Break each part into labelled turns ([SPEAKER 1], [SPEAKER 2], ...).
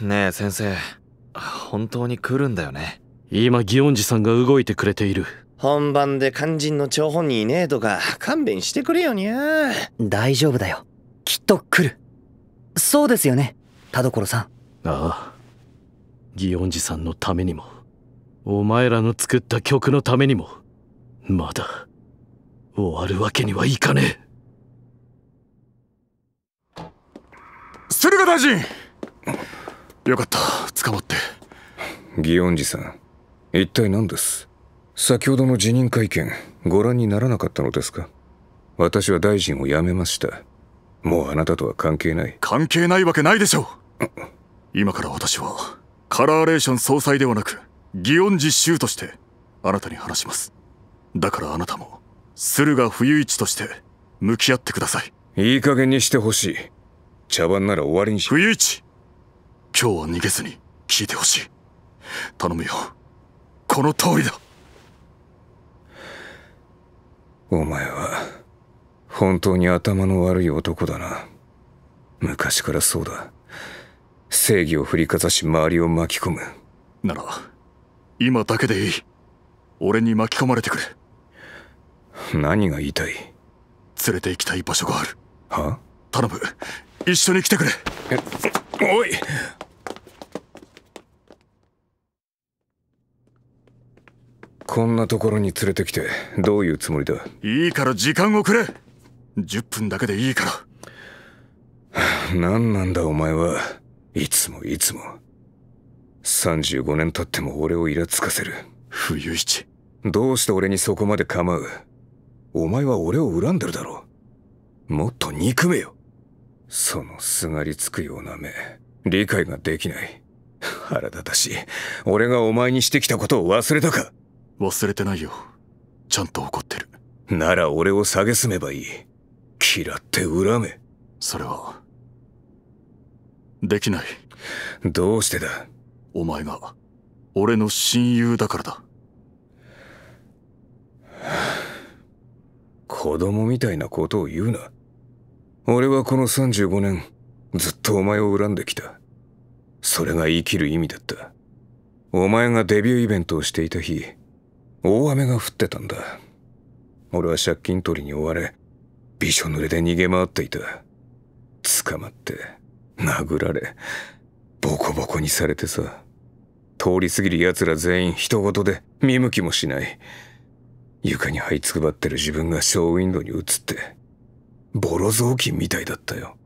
[SPEAKER 1] ねえ先生
[SPEAKER 2] 本当に来るんだよね今祇園寺さんが動いてくれている本番で肝心の張本人いねえとか勘弁してくれよにゃ大丈夫だよきっと来るそうですよ
[SPEAKER 1] ね田所さんああ祇園寺さんのためにもお前らの作った曲のためにもまだ終わるわけにはいかねえ駿
[SPEAKER 2] 河大臣よかった捕まって祇園寺さん一体何です先ほどの辞任会見ご覧にならなかったのですか私は大臣を辞めましたもうあなたとは関係ない関係ないわ
[SPEAKER 1] けないでしょう
[SPEAKER 2] 今から私は
[SPEAKER 1] カラーレーション総裁ではなく祇
[SPEAKER 2] 園寺衆としてあなたに話しますだからあなたも駿河冬一として向き合ってくださいいい加減にしてほしい茶番なら終わりにし冬一今日は逃げずに聞いてほしい頼むよこの通りだお前は本当に頭の悪い男だな昔からそうだ正義を振りかざし周りを巻き込むなら今だけでいい俺に巻き込まれてくれ何が言いたい
[SPEAKER 1] 連れて行きたい場所があるは頼む一緒に来てくれおい
[SPEAKER 2] こんなところに連れてきてどういうつもりだいいから時間をくれ10分だけでいいから何なんだお前はいつもいつも35年経っても俺をイラつかせる冬一どうして俺にそこまで構うお前は俺を恨んでるだろうもっと憎めよそのすがりつくような目理解ができない腹立たしい俺がお前にしてきたことを忘れたか忘れてないよちゃんと怒ってるなら俺を蔑めばいい嫌って恨めそれはできないどうしてだお前が俺の親友だからだ子供みたいなことを言うな俺はこの35年ずっとお前を恨んできたそれが生きる意味だったお前がデビューイベントをしていた日大雨が降ってたんだ俺は借金取りに追われびしょ濡れで逃げ回っていた捕まって殴られボコボコにされてさ通り過ぎる奴ら全員人ごとで見向きもしない床に這いつくばってる自分がショーウィンドウに映ってボロ雑巾みたいだったよ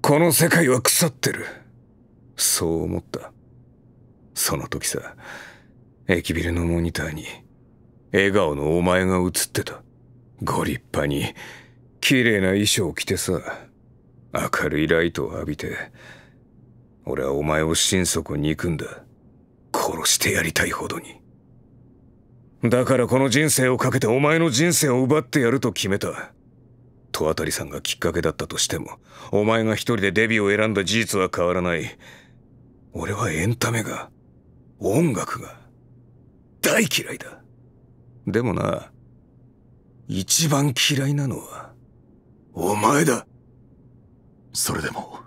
[SPEAKER 2] この世界は腐ってるそう思ったその時さ駅ビルのモニターに笑顔のお前が映ってたご立派に綺麗な衣装を着てさ明るいライトを浴びて俺はお前を心底憎んだ殺してやりたいほどにだからこの人生をかけてお前の人生を奪ってやると決めた戸渡さんがきっかけだったとしてもお前が一人でデビューを選んだ事実は変わらない俺はエンタメが音楽が大嫌いだでもな一番嫌いなのはお前だそれでも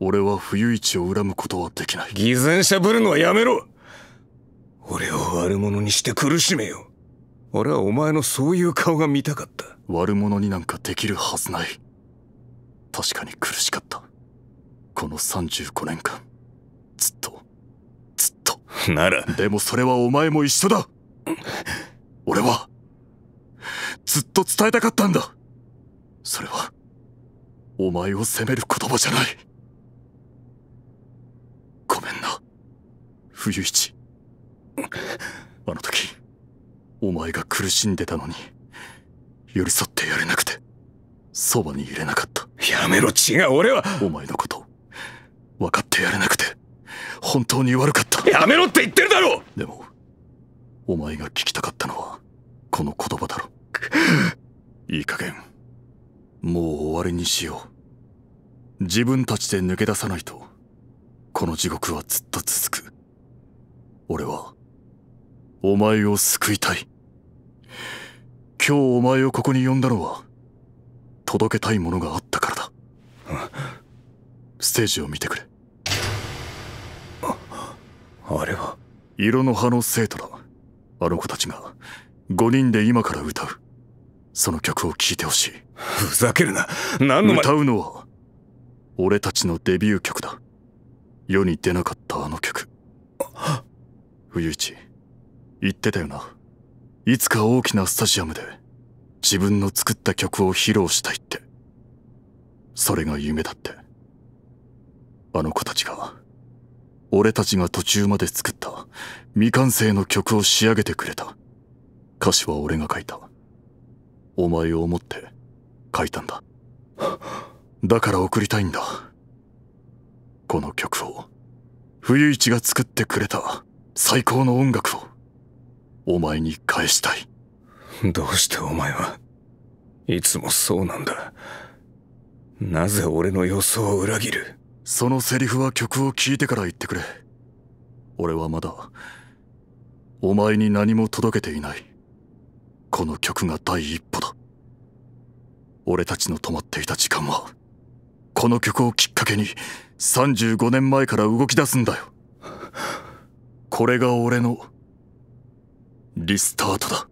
[SPEAKER 2] 俺は冬一を恨むことはできない偽善者ぶるのはやめろ俺を悪者にして苦しめよ俺はお前のそういう顔が見たかった悪者になんかできるはずない確かに苦しかっ
[SPEAKER 1] たこの35年間ならでもそれはお前も一緒だ俺はずっと伝えたかったんだそれはお前を責める言葉じゃないごめんな冬一あの時お前が苦しんでたのに寄り添ってやれなくてそばにいれなかったやめろ違う俺はお前のこと分かってやれなくて本当に悪かった
[SPEAKER 2] やめろって言ってるだろ
[SPEAKER 1] でもお前が聞きたかったのはこの言葉だろいい加減もう終わりにしよう自分たちで抜け出さないとこの地獄はずっと続く俺はお前を救いたい今日お前をここに呼んだのは届けたいものがあったからだステージを見てくれあれは色の葉の生徒だあの子たちが5人で今から歌うその曲を聴いてほしい
[SPEAKER 2] ふざけるな
[SPEAKER 1] 何の歌うのは俺たちのデビュー曲だ世に出なかったあの曲冬一言ってたよないつか大きなスタジアムで自分の作った曲を披露したいってそれが夢だってあの子たちが俺たちが途中まで作った未完成の曲を仕上げてくれた。歌詞は俺が書いた。お前を思って書いたんだ。だから送りたいんだ。この曲を、冬市が作ってくれた
[SPEAKER 2] 最高の音楽を、お前に返したい。どうしてお前はいつもそうなんだ。なぜ俺の予想を裏切るそのセリフは曲を聴いてから言ってくれ俺はまだ
[SPEAKER 1] お前に何も届けていないこの曲が第一歩だ俺たちの止まっていた時間はこの曲をきっかけに35年前から動き出すんだよこれが俺のリスタートだ